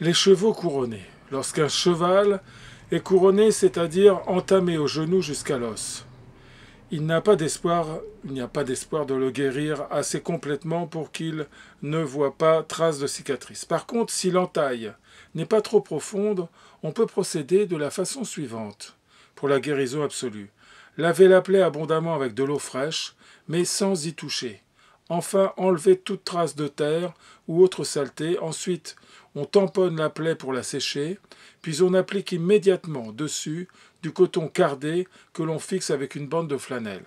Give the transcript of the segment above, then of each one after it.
Les chevaux couronnés. Lorsqu'un cheval est couronné, c'est-à-dire entamé au genou jusqu'à l'os, il n'a pas d'espoir, il n'y a pas d'espoir de le guérir assez complètement pour qu'il ne voit pas trace de cicatrice. Par contre, si l'entaille n'est pas trop profonde, on peut procéder de la façon suivante pour la guérison absolue. laver la plaie abondamment avec de l'eau fraîche, mais sans y toucher. Enfin, enlever toute trace de terre ou autre saleté. Ensuite, on tamponne la plaie pour la sécher, puis on applique immédiatement dessus du coton cardé que l'on fixe avec une bande de flanelle.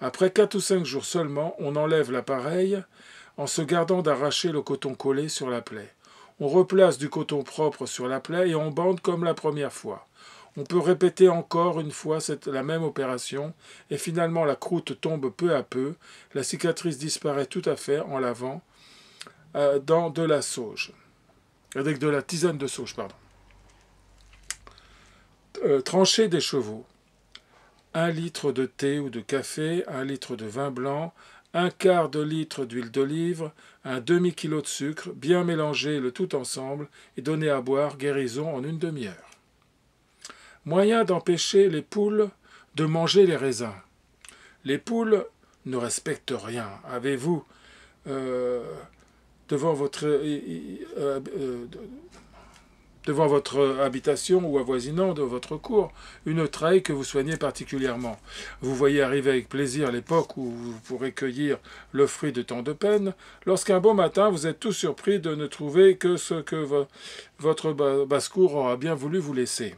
Après 4 ou 5 jours seulement, on enlève l'appareil en se gardant d'arracher le coton collé sur la plaie. On replace du coton propre sur la plaie et on bande comme la première fois. On peut répéter encore une fois la même opération, et finalement la croûte tombe peu à peu, la cicatrice disparaît tout à fait en lavant euh, dans de la sauge, avec de la tisane de sauge, pardon. Euh, trancher des chevaux. Un litre de thé ou de café, un litre de vin blanc, un quart de litre d'huile d'olive, un demi-kilo de sucre, bien mélanger le tout ensemble et donner à boire guérison en une demi-heure moyen d'empêcher les poules de manger les raisins. Les poules ne respectent rien. Avez-vous euh, euh, euh, devant, votre, habitation ou avoisinant de votre cour une trahie que vous soignez particulièrement Vous voyez arriver avec plaisir l'époque où vous pourrez cueillir le fruit de tant de peine, lorsqu'un beau matin vous êtes tout surpris de ne trouver que ce que votre basse-cour aura bien voulu vous laisser.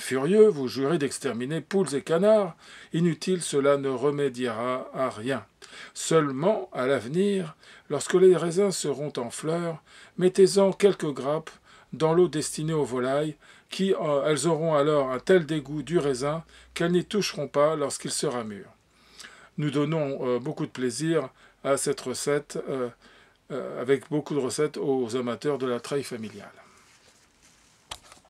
Furieux, vous jurez d'exterminer poules et canards. Inutile, cela ne remédiera à rien. Seulement, à l'avenir, lorsque les raisins seront en fleurs, mettez-en quelques grappes dans l'eau destinée aux volailles, qui euh, elles auront alors un tel dégoût du raisin qu'elles n'y toucheront pas lorsqu'il sera mûr. Nous donnons euh, beaucoup de plaisir à cette recette, euh, avec beaucoup de recettes aux amateurs de la traille familiale.